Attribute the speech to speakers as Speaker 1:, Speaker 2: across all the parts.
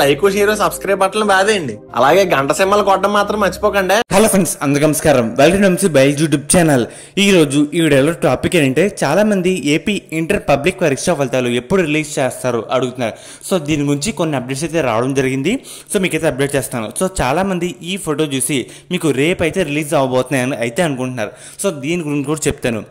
Speaker 1: like share subscribe బట్టలు బాధేయండి అలాగే గంట సింహాలు కొట్టడం మాత్రం మర్చిపోకండి హలో ఫ్రెండ్స్ అందరికీ నమస్కారం welcome MC bike YouTube channel ఈ రోజు ఈ వీడియోలో టాపిక్ ఏంటంటే చాలా మంది ఏపీ ఇంటర్ పబ్లిక్ పరీక్ష ఫలితాలు ఎప్పుడు రిలీజ్ చేస్తారు అడుగుతున్నారు సో దీని గురించి కొన్ని అప్డేట్స్ అయితే రావడం జరిగింది సో మీకైతే అప్డేట్ చేస్తాను సో చాలా మంది ఈ ఫోటో చూసి మీకు రేపు అయితే రిలీజ్ అవబోతున్నాయని అయితే అనుకుంటున్నారు సో దీని గురించి కూడా చెప్తాను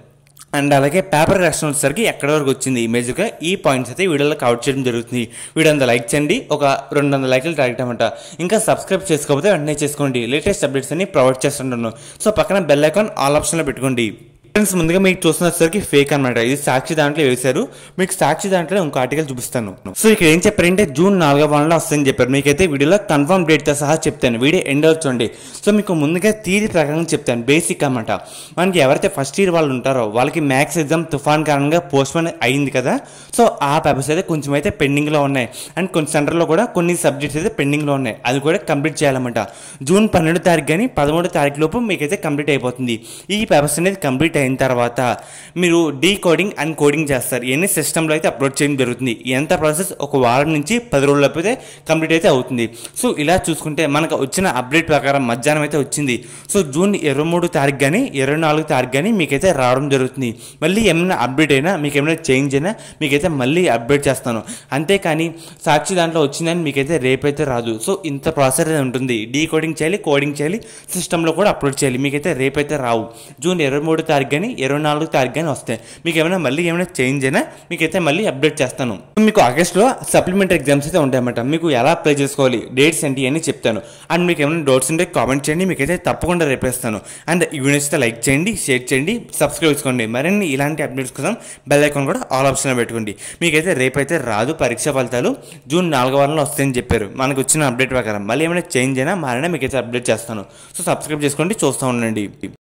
Speaker 1: అండ్ అలాగే పేపర్ రాసిన వచ్చేసరికి ఎక్కడ వరకు వచ్చింది మేజర్గా ఈ పాయింట్స్ అయితే వీడియోలో కవర్ చేయడం జరుగుతుంది వీడియో అంత లైక్ చేయండి ఒక రెండు వందల లైక్లు టార్గెట్ అంట ఇంకా సబ్స్క్రైబ్ చేసుకోకపోతే వెంటనే చేసుకోండి లేటెస్ట్ అప్డేట్స్ అన్ని ప్రొవైడ్ చేస్తుంటాను సో పక్కన బెల్ ఐకాన్ ఆల్ ఆప్షన్లో పెట్టుకోండి ఫ్రెండ్స్ ముందుగా మీకు చూస్తున్నసరికి ఫేక్ అనమాట ఇది సాక్షి దాంట్లో వేశారు మీకు సాక్షి దాంట్లో ఇంకో ఆర్టికల్ చూపిస్తాను సో ఇక్కడ ఏం చెప్పారంటే జూన్ నాలుగో వారంలో వస్తుందని చెప్పారు మీకైతే వీడియోలో కన్ఫర్మ్ డేట్తో సహా చెప్తాను వీడియో ఎండ్ అవుతుంది సో మీకు ముందుగా తీరి ప్రకారం చెప్తాను బేసిక్ అనమాట మనకి ఎవరైతే ఫస్ట్ ఇయర్ వాళ్ళు ఉంటారో వాళ్ళకి మ్యాథ్స్ ఎగ్జామ్ తుఫాన్ కారణంగా పోస్ట్పోన్ అయింది కదా సో ఆ పేపర్స్ అయితే కొంచెం అయితే పెండింగ్లో ఉన్నాయి అండ్ కొన్ని సెంటర్లో కూడా కొన్ని సబ్జెక్ట్స్ అయితే పెండింగ్లో ఉన్నాయి అది కూడా కంప్లీట్ చేయాలన్నమాట జూన్ పన్నెండు తారీఖు కానీ పదమూడో తారీఖు లోపు మీకైతే కంప్లీట్ అయిపోతుంది ఈ పేపర్స్ అనేది కంప్లీట్ అయిన తర్వాత మీరు డీ కోడింగ్ అండ్ కోడింగ్ చేస్తారు ఎన్ని సిస్టంలో అయితే అప్లోడ్ చేయడం జరుగుతుంది ఎంత ప్రాసెస్ ఒక వారం నుంచి పది రోజులు అయితే కంప్లీట్ అయితే అవుతుంది సో ఇలా చూసుకుంటే మనకు వచ్చిన అప్డేట్ ప్రకారం మధ్యాహ్నం అయితే వచ్చింది సో జూన్ ఇరవై మూడు తారీఖు కానీ ఇరవై నాలుగు తారీఖు కానీ మీకైతే రావడం జరుగుతుంది మళ్ళీ ఏమైనా అప్డేట్ అయినా మీకు ఏమైనా చేంజ్ అయినా మీకైతే మళ్ళీ అప్డేట్ చేస్తాను అంతేకాని సాక్షి దాంట్లో వచ్చిందని మీకైతే రేపైతే రాదు సో ఇంత ప్రాసెస్ ఉంటుంది డీ కోడింగ్ చేయాలి కోడింగ్ చేయాలి సిస్టంలో కూడా అప్లోడ్ చేయాలి మీకైతే రేపైతే రావు జూన్ ఇరవై మూడు తారీఖు తారీఖు కానీ ఇరవై నాలుగు తారీఖు కానీ వస్తాయి మీకు ఏమైనా మళ్ళీ ఏమైనా చేంజ్ అయినా మీకు అయితే మళ్ళీ అప్డేట్ చేస్తాను మీకు ఆగస్ట్లో సప్లిమెంటరీ ఎగ్జామ్స్ అయితే ఉంటాయన్నమాట మీకు ఎలా అప్లై చేసుకోవాలి డేట్స్ ఏంటి అని చెప్తాను అండ్ మీకు ఏమైనా డౌట్స్ ఉంటే కామెంట్ చేయండి మీకైతే తప్పకుండా రేపేస్తాను అండ్ ఈ వీడియోస్ అయితే లైక్ చేయండి షేర్ చేయండి సబ్స్క్రైబ్ చేసుకోండి మరిన్ని ఇలాంటి అప్డేట్స్ కోసం బెల్ ఐకాన్ కూడా ఆల్ ఆప్షన్ పెట్టుకోండి మీకైతే రేపైతే రాదు పరీక్ష ఫలితాలు జూన్ నాలుగు వారంలో వస్తాయని చెప్పారు మనకు వచ్చిన అప్డేట్ ప్రకారం మళ్ళీ ఏమైనా చేంజ్ అయినా మారినా మీకైతే అప్డేట్ చేస్తాను సో సబ్స్క్రైబ్ చేసుకోండి చూస్తూ ఉండండి